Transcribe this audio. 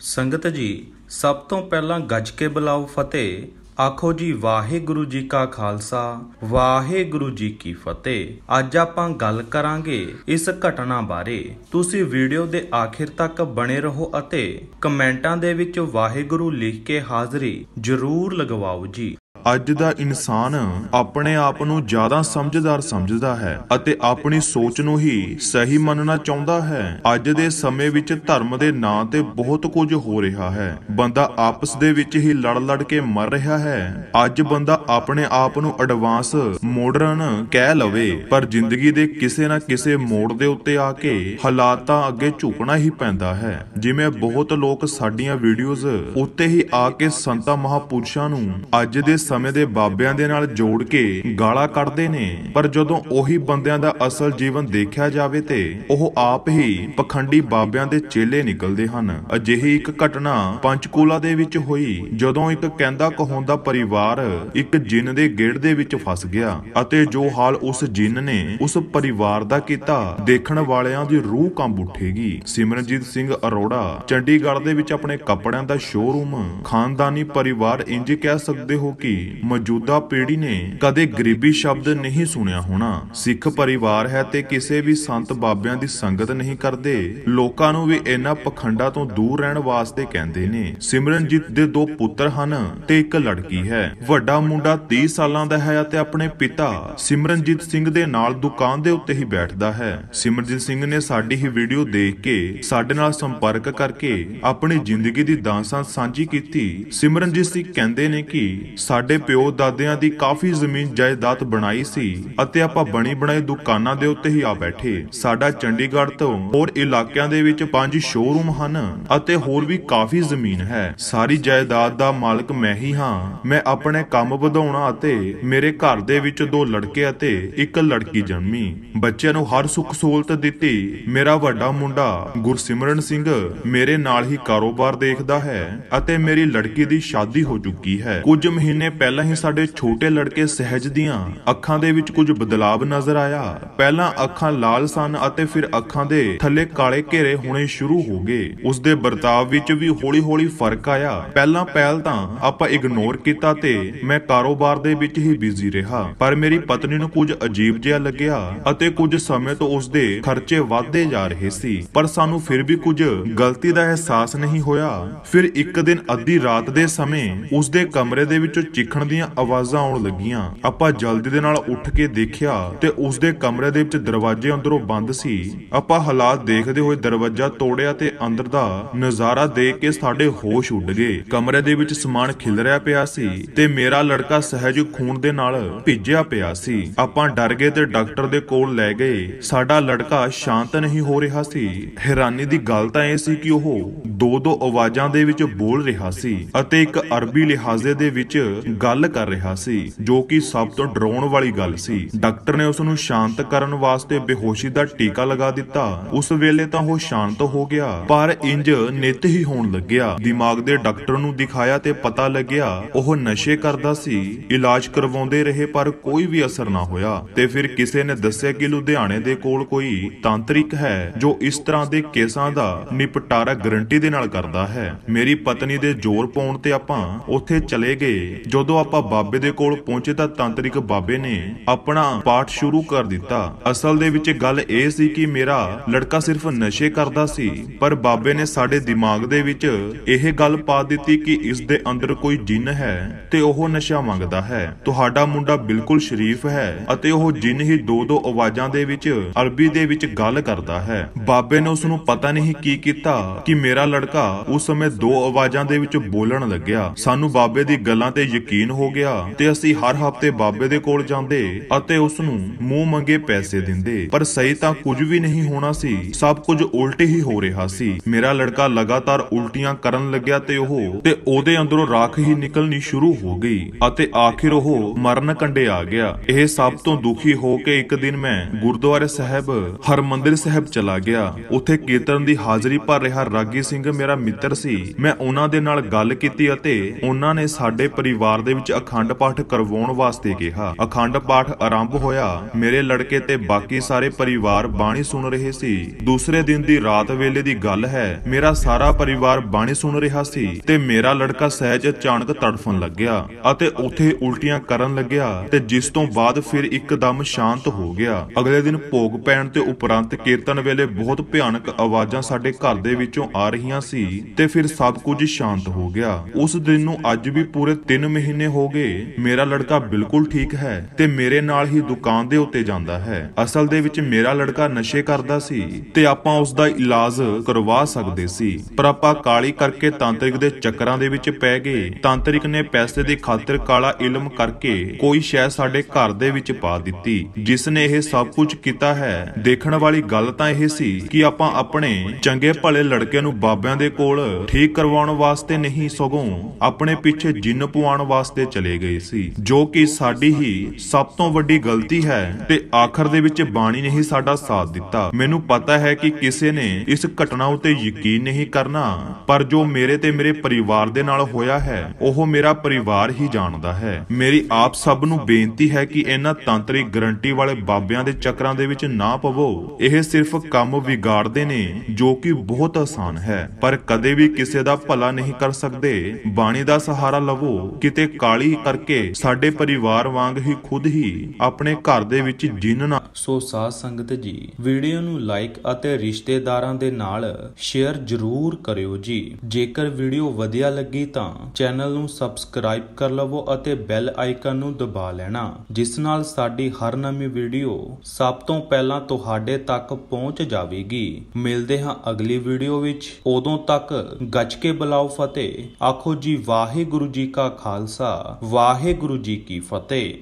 ਸੰਗਤ ਜੀ ਸਭ ਤੋਂ ਪਹਿਲਾਂ ਗੱਜ ਕੇ ਬੁਲਾਓ ਫਤਿਹ ਆਖੋ ਜੀ ਵਾਹਿਗੁਰੂ ਜੀ ਕਾ ਖਾਲਸਾ ਵਾਹਿਗੁਰੂ ਜੀ ਕੀ ਫਤਿਹ ਅੱਜ ਆਪਾਂ ਗੱਲ ਕਰਾਂਗੇ ਇਸ ਘਟਨਾ ਬਾਰੇ ਤੁਸੀਂ ਵੀਡੀਓ ਦੇ ਆਖਿਰ ਤੱਕ ਬਣੇ ਰਹੋ ਅਤੇ ਕਮੈਂਟਾਂ ਦੇ ਵਿੱਚ ਵਾਹਿਗੁਰੂ ਲਿਖ ਕੇ ਹਾਜ਼ਰੀ ਜ਼ਰੂਰ ਲਗਵਾਓ ਜੀ ਅੱਜ ਦਾ ਇਨਸਾਨ ਆਪਣੇ ਆਪ ਨੂੰ ਜ਼ਿਆਦਾ ਸਮਝਦਾਰ ਸਮਝਦਾ ਹੈ ਅਤੇ ਆਪਣੀ ਸੋਚ ਨੂੰ ਹੀ ਸਹੀ ਮੰਨਣਾ ਚਾਹੁੰਦਾ ਹੈ ਅੱਜ ਦੇ ਸਮੇਂ ਵਿੱਚ ਧਰਮ ਦੇ ਨਾਂ ਤੇ ਬਹੁਤ ਕੁਝ ਹੋ ਰਿਹਾ ਹੈ ਬੰਦਾ ਆਪਸ ਦੇ ਵਿੱਚ ਹੀ ਲੜ ਲੜ ਕੇ ਮਰ ਰਿਹਾ ਹੈ ਅੱਜ ਬੰਦਾ ਆਪਣੇ ਆਪ ਨੂੰ ਐਡਵਾਂਸ ਮਾਡਰਨ ਕਹਿ ਲਵੇ ਪਰ ਜ਼ਿੰਦਗੀ ਦੇ ਕਿਸੇ ਨਾ ਕਿਸੇ ਮੋੜ ਦੇ ਉੱਤੇ ਆ ਕੇ ਹਾਲਾਤਾਂ ਅੱਗੇ ਝੁਕਣਾ ਹੀ ਪੈਂਦਾ ਹੈ ਜਿਵੇਂ ਬਹੁਤ ਲੋਕ ਸਾਡੀਆਂ ਵੀਡੀਓਜ਼ ਉੱਤੇ ਹੀ ਆ ਕੇ ਸੰਤਾਂ ਮਹਾਪੁਰਸ਼ਾਂ ਨੂੰ ਅੱਜ ਦੇ ਸਮੇਂ ਦੇ ਬਾਬਿਆਂ ਦੇ ਨਾਲ ਜੋੜ ਕੇ ਗਾਲਾਂ ਕੱਢਦੇ ਨੇ ਪਰ ਜਦੋਂ ਉਹੀ ਬੰਦਿਆਂ ਦਾ ਅਸਲ ਜੀਵਨ ਦੇਖਿਆ ਜਾਵੇ ਤੇ ਉਹ ਆਪ ਹੀ ਪਖੰਡੀ ਬਾਬਿਆਂ ਦੇ ਚੇਲੇ ਨਿਕਲਦੇ ਹਨ ਅਜਿਹੀ ਇੱਕ ਘਟਨਾ ਪੰਚਕੂਲਾ ਦੇ ਵਿੱਚ ਹੋਈ ਜਦੋਂ ਇੱਕ ਕਹਿੰਦਾ ਕਹੋਂਦਾ ਪਰਿਵਾਰ ਇੱਕ ਜਿੰਨ ਦੇ ਗੇੜ ਦੇ ਵਿੱਚ ਫਸ ਗਿਆ ਅਤੇ ਜੋ ਹਾਲ ਉਸ ਜਿੰਨ ਨੇ ਉਸ ਪਰਿਵਾਰ ਦਾ ਕੀਤਾ ਦੇਖਣ ਵਾਲਿਆਂ ਦੀ ਰੂਹ ਕੰਬ ਉੱਠੇਗੀ ਸਿਮਰਨਜੀਤ ਸਿੰਘ ਅਰੋੜਾ ਚੰਡੀਗੜ੍ਹ ਦੇ ਵਿੱਚ ਆਪਣੇ ਕੱਪੜਿਆਂ ਦਾ ਸ਼ੋਰੂਮ ਖਾਨਦਾਨੀ ਪਰਿਵਾਰ ਇੰਜ ਕਹਿ ਸਕਦੇ ਹੋ ਕਿ ਮੌਜੂਦਾ ਪੀੜ੍ਹੀ ਨੇ ਕਦੇ ਗਰੀਬੀ ਸ਼ਬਦ ਨਹੀਂ ਸੁਣਿਆ ਹੋਣਾ ਸਿੱਖ ਪਰਿਵਾਰ ਹੈ ਤੇ ਕਿਸੇ ਵੀ ਸੰਤ ਬਾਬਿਆਂ ਦੀ ਸੰਗਤ ਨਹੀਂ ਕਰਦੇ ਲੋਕਾਂ ਨੂੰ ਵੀ ਇਹਨਾਂ ਪਖੰਡਾਂ ਤੋਂ ਦੂਰ ਰਹਿਣ ਵਾਸਤੇ ਕਹਿੰਦੇ ਨੇ ਸਿਮਰਨਜੀਤ ਦੇ ਦੋ ਪੁੱਤਰ ਹਨ ਤੇ ਇੱਕ ਲੜਕੀ ਹੈ ਵੱਡਾ ਮੁੰਡਾ 30 ਸਾਲਾਂ ਦਾ ਹੈ ਅਤੇ ਆਪਣੇ ਪਿਤਾ ਸਿਮਰਨਜੀਤ ਸਿੰਘ ਦੇ ਨਾਲ ਦੁਕਾਨ ਦੇ ਉੱਤੇ ਹੀ ਬੈਠਦਾ ਹੈ ਸਿਮਰਨਜੀਤ ਸਿੰਘ ਨੇ ਸਾਡੀ ਹੀ ਵੀਡੀਓ ਦੇਖ ਕੇ ਸਾਡੇ ਨਾਲ ਸੰਪਰਕ ਕਰਕੇ ਆਪਣੀ ਜ਼ਿੰਦਗੀ ਦੀ ਦਾਸਾਂ ਸਾਂਝੀ ਕੀਤੀ ਸਿਮਰਨਜੀਤ ਸਿੰਘ ਕਹਿੰਦੇ ਨੇ ਕਿ ਸਾਡੇ ਸਾਡੇ ਪਿਓ ਦਾਦਿਆਂ ਦੀ ਕਾਫੀ ਜ਼ਮੀਨ ਜਾਇਦਾਦ ਬਣਾਈ ਸੀ ਅਤੇ ਆਪਾਂ ਬਣੀ ਬਣਾਈ ਦੁਕਾਨਾਂ ਦੇ ਉੱਤੇ ਹੀ ਆ ਬੈਠੇ ਸਾਡਾ ਚੰਡੀਗੜ੍ਹ ਤੋਂ ਹੋਰ ਇਲਾਕਿਆਂ ਦੇ ਵਿੱਚ ਪੰਜ ਸ਼ੋਰੂਮ ਹਨ ਅਤੇ ਹੋਰ ਵੀ ਕਾਫੀ ਜ਼ਮੀਨ ਹੈ ਸਾਰੀ ਜਾਇਦਾਦ ਦਾ ਮਾਲਕ ਮੈਂ ਹੀ ਹਾਂ ਮੈਂ ਆਪਣੇ ਕੰਮ ਵਧਾਉਣਾ ਅਤੇ ਮੇਰੇ ਘਰ ਦੇ ਵਿੱਚ ਦੋ ਲੜਕੇ ਅਤੇ ਇੱਕ ਲੜਕੀ ਜਨਮੀ ਬੱਚਿਆਂ ਨੂੰ ਹਰ ਸੁੱਖ ਸਹੂਲਤ ਦਿੱਤੀ ਮੇਰਾ ਵੱਡਾ ਮੁੰਡਾ ਗੁਰਸਿਮਰਨ ਸਿੰਘ ਮੇਰੇ ਨਾਲ ਹੀ ਕਾਰੋਬਾਰ ਦੇਖਦਾ ਹੈ ਅਤੇ ਮੇਰੀ ਲੜਕੀ ਦੀ ਸ਼ਾਦੀ ਹੋ ਚੁੱਕੀ ਹੈ ਕੁਝ ਮਹੀਨੇ ਪਹਿਲਾਂ ਹੀ ਸਾਡੇ ਛੋਟੇ ਲੜਕੇ ਸਹਿਜ ਦੀਆਂ ਅੱਖਾਂ ਦੇ ਵਿੱਚ ਕੁਝ ਬਦਲਾਅ ਨਜ਼ਰ ਆਇਆ ਪਹਿਲਾਂ ਅੱਖਾਂ ਲਾਲ ਸਨ ਅਤੇ ਫਿਰ ਅੱਖਾਂ ਦੇ ਥੱਲੇ ਕਾਲੇ ਘੇਰੇ ਹੋਣੇ ਸ਼ੁਰੂ ਹੋ ਗਏ ਉਸ ਦੇ ਵਰਤਾਵ ਵਿੱਚ ਵੀ ਹੌਲੀ-ਹੌਲੀ ਫਰਕ ਆਇਆ ਪਹਿਲਾਂ ਪਹਿਲ ਤਾਂ ਆਪਾਂ ਇਗਨੋਰ ਕੀਤਾ ਤੇ ਮੈਂ ਕਾਰੋਬਾਰ ਦੇ ਵਿੱਚ ਹੀ ਬਿਜ਼ੀ ਰਿਹਾ ਪਰ ਮੇਰੀ ਪਤਨੀ ਨੂੰ ਕੁਝ ਅਜੀਬ ਜਿਹਾ ਲੱਗਿਆ ਅਤੇ ਕੁਝ ਸਮੇਂ ਤੋਂ ਉਸ ਦੇ ਖਰਚੇ ਵਧਦੇ ਜਾ ਰਹੇ ਸੀ ਪਰ ਸਾਨੂੰ ਫਿਰ ਵੀ ਕੁਝ ਗਲਤੀ ਦਾ ਅਹਿਸਾਸ ਨਹੀਂ ਹੋਇਆ ਫਿਰ ਇੱਕ ਦਿਨ ਅੱਧੀ ਰਾਤ ਦੇ ਸਮੇਂ ਉਸ ਦੇ ਕਮਰੇ ਦੇ ਵਿੱਚੋਂ ਚਿਕ ਚੀਖਣ ਦੀਆਂ ਆਵਾਜ਼ਾਂ ਆਉਣ ਲੱਗੀਆਂ ਆਪਾਂ ਜਲਦੀ ਦੇ ਨਾਲ ਉੱਠ ਕੇ ਦੇਖਿਆ ਤੇ ਉਸ ਦੇ ਕਮਰੇ ਦੇ ਵਿੱਚ ਦਰਵਾਜ਼ੇ ਅੰਦਰੋਂ ਬੰਦ ਸੀ ਆਪਾਂ ਹਾਲਾਤ ਦੇਖਦੇ ਹੋਏ ਦਰਵਾਜ਼ਾ ਤੋੜਿਆ ਤੇ ਅੰਦਰ ਦਾ ਨਜ਼ਾਰਾ ਦੇਖ ਕੇ ਸਾਡੇ ਹੋਸ਼ ਉੱਡ ਗਏ ਕਮਰੇ ਦੇ ਵਿੱਚ ਸਮਾਨ ਖਿਲ ਰਿਹਾ ਪਿਆ ਸੀ ਤੇ ਮੇਰਾ ਲੜਕਾ ਸਹਿਜ ਖੂਨ ਦੇ ਨਾਲ ਭਿੱਜਿਆ ਪਿਆ ਸੀ ਆਪਾਂ ਡਰ ਗਏ ਤੇ ਡਾਕਟਰ ਦੇ ਕੋਲ ਲੈ ਗਏ ਸਾਡਾ ਲੜਕਾ ਸ਼ਾਂਤ ਨਹੀਂ ਹੋ ਰਿਹਾ ਸੀ ਹੈਰਾਨੀ ਦੀ ਗੱਲ ਤਾਂ ਇਹ ਸੀ ਕਿ ਉਹ ਦੋ ਦੋ ਆਵਾਜ਼ਾਂ ਦੇ ਵਿੱਚ ਬੋਲ ਰਿਹਾ ਸੀ ਅਤੇ ਇੱਕ ਅਰਬੀ ਲਿਹਾਜ਼ੇ ਦੇ ਵਿੱਚ ਗੱਲ ਕਰ ਰਿਹਾ ਸੀ ਜੋ ਕਿ ਸਭ ਤੋਂ ਡਰਾਉਣ ਵਾਲੀ ਗੱਲ ਸੀ ਡਾਕਟਰ ਨੇ ਉਸ ਨੂੰ ਸ਼ਾਂਤ ਕਰਨ ਵਾਸਤੇ ਬੇਹੋਸ਼ੀ ਦਾ ਟੀਕਾ ਲਗਾ ਦਿੱਤਾ ਉਸ ਵੇਲੇ ਤਾਂ ਉਹ ਸ਼ਾਂਤ ਹੋ ਗਿਆ ਪਰ ਇੰਜ ਨਿਤ ਹੀ ਹੋਣ ਲੱਗਿਆ ਦਿਮਾਗ ਦੇ ਡਾਕਟਰ ਨੂੰ ਦਿਖਾਇਆ ਤੇ ਪਤਾ ਲੱਗਿਆ ਉਹ ਨਸ਼ੇ ਕਰਦਾ ਸੀ ਇਲਾਜ ਕਰਵਾਉਂਦੇ ਰਹੇ ਪਰ ਕੋਈ ਵੀ ਅਸਰ ਨਾ ਹੋਇਆ ਤੇ ਫਿਰ ਕਿਸੇ ਨੇ ਦੱਸਿਆ ਕਿ ਲੁਧਿਆਣੇ ਦੇ ਕੋਲ ਕੋਈ ਤਾਂਤਰਿਕ ਹੈ ਜੋ ਇਸ ਤਰ੍ਹਾਂ ਦੇ ਕੇਸਾਂ ਦਾ ਨਿਪਟਾਰਾ ਗਰੰਟੀ ਦੇ ਨਾਲ ਕਰਦਾ ਹੈ ਮੇਰੀ ਪਤਨੀ ਦੇ ਜ਼ੋਰ ਪਾਉਣ ਤੇ ਆਪਾਂ ਉੱਥੇ ਚਲੇ ਗਏ ਜਦੋਂ ਜਦੋਂ ਆਪਾਂ ਬਾਬੇ ਦੇ ਕੋਲ ਪਹੁੰਚੇ ਤਾਂ ਤਾਂਤਰਿਕ ਬਾਬੇ ਨੇ ਆਪਣਾ ਪਾਠ ਸ਼ੁਰੂ ਕਰ ਦਿੱਤਾ ਅਸਲ ਦੇ ਵਿੱਚ ਗੱਲ ਇਹ ਸੀ ਕਿ ਮੇਰਾ ਲੜਕਾ ਸਿਰਫ ਨਸ਼ੇ ਕਰਦਾ ਸੀ ਪਰ ਬਾਬੇ ਨੇ ਸਾਡੇ ਦਿਮਾਗ ਦੇ ਵਿੱਚ ਇਹ ਗੱਲ ਪਾ ਦਿੱਤੀ ਕਿ ਇਸ ਦੇ ਅੰਦਰ ਕੋਈ ਜਿੰਨ ਹੈ ਤੇ ਉਹ ਨਸ਼ਾ ਮੰਗਦਾ ਹੈ ਤੁਹਾਡਾ ਮੁੰਡਾ ਬਿਲਕੁਲ ਸ਼ਰੀਫ ਹੈ ਅਤੇ ਉਹ ਜਿੰਨ ਹੀ ਦੋ ਦੋ ਆਵਾਜ਼ਾਂ ਦੇ ਵਿੱਚ ਅਰਬੀ ਦੇ ਵਿੱਚ ਗੱਲ ਕਰਦਾ ਹੈ ਬਾਬੇ ਨੇ ਉਸ ਨੂੰ ਪਤਾ ਨਹੀਂ ਕੀ ਕੀਤਾ ਕਿ ਮੇਰਾ ਲੜਕਾ ਉਸ ਸਮੇਂ ਦੋ ਆਵਾਜ਼ਾਂ ਦੇ ਵਿੱਚ ਬੋਲਣ ਲੱਗਿਆ ਸਾਨੂੰ ਬਾਬੇ ਦੀ ਗੱਲਾਂ ਤੇ ਯਕੀਨ ਯਕੀਨ ਹੋ ਗਿਆ ਤੇ ਅਸੀਂ ਹਰ ਹਫ਼ਤੇ ਬਾਬੇ ਦੇ ਕੋਲ ਜਾਂਦੇ ਅਤੇ ਉਸ ਨੂੰ ਮੂੰਹ ਮੰਗੇ ਪੈਸੇ ਦਿੰਦੇ ਪਰ ਸਹੀ ਤਾਂ ਕੁਝ ਵੀ ਨਹੀਂ ਹੋਣਾ ਸੀ ਸਭ ਕੁਝ ਉਲਟੇ ਹੀ ਹੋ ਰਿਹਾ ਸੀ ਮੇਰਾ ਲੜਕਾ ਲਗਾਤਾਰ ਉਲਟੀਆਂ ਕਰਨ ਲੱਗਿਆ ਤੇ ਉਹ ਤੇ ਉਹਦੇ ਅੰਦਰੋਂ ਰਾਖ ਹੀ ਨਿਕਲਣੀ ਸ਼ੁਰੂ ਹੋ ਗਈ ਅਤੇ ਆਖਿਰ ਉਹ ਮਰਨ ਕੰਡੇ ਆ ਗਿਆ ਇਹ ਸਭ ਤੋਂ ਦੁਖੀ ਹੋ ਕੇ ਇੱਕ ਦਿਨ ਮੈਂ ਗੁਰਦੁਆਰੇ ਸਾਹਿਬ ਹਰਮੰਦਰ ਸਾਹਿਬ ਚਲਾ ਗਿਆ ਉੱਥੇ ਕੀਰਤਨ ਦੀ ਹਾਜ਼ਰੀ ਭਰ ਰਿਹਾ ਰਾਗੀ ਸਿੰਘ ਮੇਰਾ ਮਿੱਤਰ ਸੀ ਮੈਂ ਉਹਨਾਂ ਦੇ ਨਾਲ ਗੱਲ ਕੀਤੀ ਅਤੇ ਉਹਨਾਂ ਨੇ ਸਾਡੇ ਪਰਿਵਾਰ ਦੇ ਵਿੱਚ ਅਖੰਡ ਪਾਠ ਕਰਵਾਉਣ ਵਾਸਤੇ ਕਿਹਾ ਅਖੰਡ ਪਾਠ ਆਰੰਭ ਹੋਇਆ ਮੇਰੇ ਲੜਕੇ ਤੇ ਬਾਕੀ ਸਾਰੇ ਪਰਿਵਾਰ ਬਾਣੀ ਸੁਣ ਰਹੇ ਸੀ ਦੂਸਰੇ ਦਿਨ ਦੀ ਰਾਤ ਵੇਲੇ ਦੀ ਗੱਲ ਹੈ ਮੇਰਾ ਸਾਰਾ ਪਰਿਵਾਰ ਬਾਣੀ ਸੁਣ ਰਿਹਾ ਸੀ ਤੇ ਮੇਰਾ ਲੜਕਾ ਸਹਿਜ ਅਚਾਨਕ ਤੜਫਣ ਲੱਗਿਆ ਅਤੇ ਉਥੇ ਉਲਟੀਆਂ ਕਰਨ ਲੱਗਿਆ ਤੇ ਜਿਸ ਤੋਂ ਬਾਅਦ ਫਿਰ ਇੱਕਦਮ ਸ਼ਾਂਤ ਹੋ ਗਿਆ ਅਗਲੇ ਦਿਨ ਭੋਗ ਪੈਣ ਤੇ ਉਪਰੰਤ ਕੀਰਤਨ ਵੇਲੇ ਬਹੁਤ ਭਿਆਨਕ ਆਵਾਜ਼ਾਂ ਸਾਡੇ ਘਰ ਦੇ ਵਿੱਚੋਂ ਆ ਰਹੀਆਂ ਸੀ ਤੇ ਫਿਰ ਸਭ ਕੁਝ ਸ਼ਾਂਤ ਹੋ ਗਿਆ ਉਸ ਦਿਨ ਨੂੰ ਅੱਜ ਵੀ ਪੂਰੇ 3 ਮਹੀਨੇ ਮਹੀਨੇ ਹੋ ਗਏ ਮੇਰਾ ਲੜਕਾ ਬਿਲਕੁਲ ਠੀਕ ਹੈ ਤੇ ਮੇਰੇ ਨਾਲ ਹੀ ਦੁਕਾਨ ਦੇ ਉੱਤੇ ਜਾਂਦਾ ਹੈ ਅਸਲ ਦੇ ਵਿੱਚ ਮੇਰਾ ਲੜਕਾ ਨਸ਼ੇ ਕਰਦਾ ਸੀ ਤੇ ਆਪਾਂ ਉਸ ਦਾ ਇਲਾਜ ਕਰਵਾ ਸਕਦੇ ਸੀ ਪਰ ਆਪਾਂ ਕਾਲੀ ਕਰਕੇ ਤਾਂਤਰਿਕ ਦੇ ਚੱਕਰਾਂ ਦੇ ਵਿੱਚ ਪੈ ਗਏ ਤਾਂਤਰਿਕ ਨੇ ਪੈਸੇ ਦੀ ਖਾਤਰ ਕਾਲਾ ਇਲਮ ਕਰਕੇ ਕੋਈ ਸ਼ੈ ਸਾਡੇ ਘਰ ਦੇ ਵਿੱਚ ਪਾ ਦਿੱਤੀ ਜਿਸ ਨੇ ਇਹ ਸਭ ਕੁਝ ਕੀਤਾ ਹੈ ਦੇਖਣ ਵਾਲੀ ਗੱਲ ਤਾਂ ਇਹ ਸੀ ਕਿ ਆਪਾਂ ਆਪਣੇ ਚੰਗੇ ਭਲੇ ਲੜਕੇ ਨੂੰ ਬਾਬਿਆਂ ਦੇ ਕੋਲ ਠੀਕ ਕਰਵਾਉਣ ਵਾਸਤੇ ਨਹੀਂ ਸਗੋਂ ਆਪਣੇ ਪਿੱਛੇ ਜਿੰਨ ਪਵਾਉਣ ਵਾਸਤੇ ਵਾਸਤੇ ਚਲੇ ਗਏ ਸੀ ਜੋ ਕਿ ਸਾਡੀ ਹੀ ਸਭ ਤੋਂ ਵੱਡੀ ਗਲਤੀ ਹੈ ਤੇ ਆਖਰ ਦੇ ਵਿੱਚ ਬਾਣੀ ਨੇ ਹੀ ਸਾਡਾ ਸਾਥ ਦਿੱਤਾ ਮੈਨੂੰ ਪਤਾ ਹੈ ਕਿ ਕਿਸੇ ਨੇ ਇਸ ਘਟਨਾ ਉਤੇ ਯਕੀਨ ਨਹੀਂ ਕਰਨਾ ਪਰ ਜੋ ਮੇਰੇ ਤੇ ਮੇਰੇ ਪਰਿਵਾਰ ਦੇ ਨਾਲ ਹੋਇਆ ਹੈ ਉਹ ਮੇਰਾ ਪਰਿਵਾਰ ਹੀ ਜਾਣਦਾ ਹੈ ਮੇਰੀ ਆਪ ਸਭ ਨੂੰ ਬੇਨਤੀ ਹੈ ਕਿ ਇਹਨਾਂ ਤੰਤਰੀ ਗਰੰਟੀ ਵਾਲੇ ਬਾਬਿਆਂ ਦੇ ਚੱਕਰਾਂ ਦੇ ਵਿੱਚ ਨਾ ਪਵੋ ਇਹ ਸਿਰਫ ਕੰਮ ਵਿਗਾੜਦੇ ਨੇ ਜੋ ਕਿ ਬਹੁਤ ਆਸਾਨ ਹੈ ਪਰ ਕਦੇ ਵੀ ਕਿਸੇ ਦਾ ਭਲਾ ਨਹੀਂ ਕਰ ਸਕਦੇ ਬਾਣੀ ਦਾ ਸਹਾਰਾ ਲਵੋ ਕਿਤੇ ਕਾਲੀ ਕਰਕੇ ਸਾਡੇ ਪਰਿਵਾਰ ਵਾਂਗ ਹੀ ਖੁਦ ਹੀ ਆਪਣੇ ਘਰ ਦੇ ਵਿੱਚ ਜਿੰਨਣਾ ਸੋ ਸਾਧ ਸੰਗਤ ਜੀ ਵੀਡੀਓ ਨੂੰ ਲਾਈਕ ਅਤੇ ਰਿਸ਼ਤੇਦਾਰਾਂ ਦੇ ਨਾਲ ਸ਼ੇਅਰ ਜ਼ਰੂਰ ਕਰਿਓ ਜੀ ਜੇਕਰ ਵੀਡੀਓ ਵਧੀਆ ਲੱਗੀ ਤਾਂ ਚੈਨਲ ਨੂੰ ਸਬਸਕ੍ਰਾਈਬ ਕਰ ਲਵੋ ਅਤੇ ਬੈਲ ਆਈਕਨ ਨੂੰ ਦਬਾ ਲੈਣਾ ਜਿਸ ਨਾਲ ਸਾਡੀ ਹਰ ਨਵੀਂ ਵੀਡੀਓ ਸਭ ਤੋਂ ਪਹਿਲਾਂ ਤੁਹਾਡੇ ਤੱਕ ਪਹੁੰਚ ਜਾਵੇਗੀ ਮਿਲਦੇ ਹਾਂ ਅਗਲੀ ਵੀਡੀਓ ਵਿੱਚ ਉਦੋਂ ਤੱਕ ਗੱਜ ਕੇ ਬਲਾਉ ਫਤਿਹ ਆਖੋ ਜੀ ਵਾਹਿਗੁਰੂ ਜੀ ਕਾ ਖਾਲਸਾ ਖਾਲਸਾ ਵਾਹਿਗੁਰੂ ਜੀ ਕੀ ਫਤਿਹ